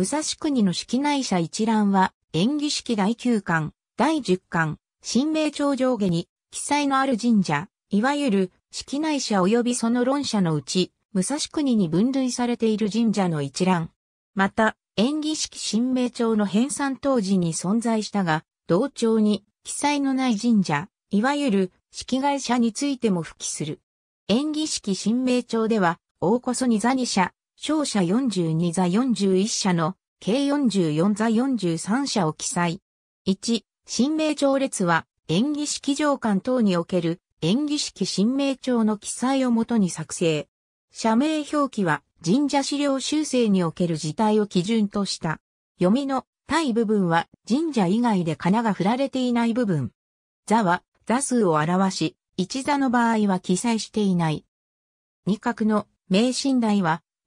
武蔵国の式内社一覧は、演技式第9巻、第10巻、新名朝上下に、記載のある神社、いわゆる、式内社及びその論社のうち、武蔵国に分類されている神社の一覧。また、演技式新名朝の編纂当時に存在したが、同帳に記載のない神社、いわゆる式外社についても付記する。演技式新名朝では、大こそに座に社、勝者42座41社の計44座43社を記載。1、新名帳列は演技式上官等における演技式新名帳の記載をもとに作成。社名表記は神社資料修正における事態を基準とした。読みの対部分は神社以外で仮名が振られていない部分。座は座数を表し、一座の場合は記載していない。二角の名神台は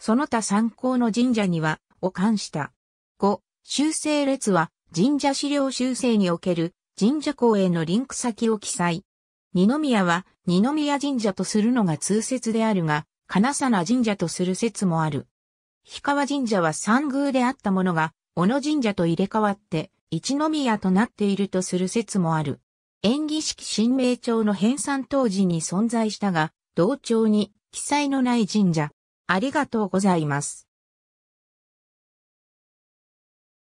その他参考の神社には、を冠した。5、修正列は、神社資料修正における神社公へのリンク先を記載。二宮は二宮神社とするのが通説であるが、金沢神社とする説もある。氷川神社は三宮であったものが、小野神社と入れ替わって、一宮となっているとする説もある。演技式新名帳の編纂当時に存在したが、同帳に記載のない神社、ありがとうございます。